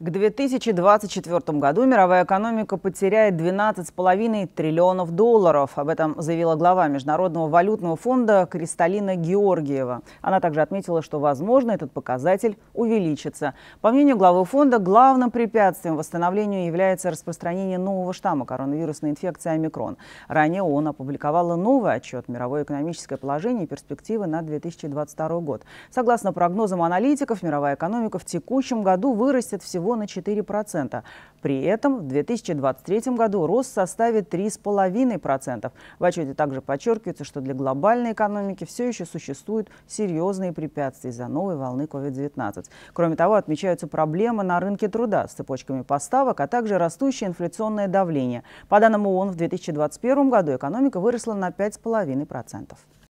К 2024 году мировая экономика потеряет 12,5 триллионов долларов. Об этом заявила глава Международного валютного фонда Кристалина Георгиева. Она также отметила, что, возможно, этот показатель увеличится. По мнению главы фонда, главным препятствием восстановлению является распространение нового штамма коронавирусной инфекции омикрон. Ранее ООН опубликовала новый отчет «Мировое экономическое положение и перспективы на 2022 год». Согласно прогнозам аналитиков, мировая экономика в текущем году вырастет всего всего на 4%. При этом в 2023 году рост составит 3,5%. В отчете также подчеркивается, что для глобальной экономики все еще существуют серьезные препятствия из-за новой волны COVID-19. Кроме того, отмечаются проблемы на рынке труда с цепочками поставок, а также растущее инфляционное давление. По данным ООН, в 2021 году экономика выросла на 5,5%.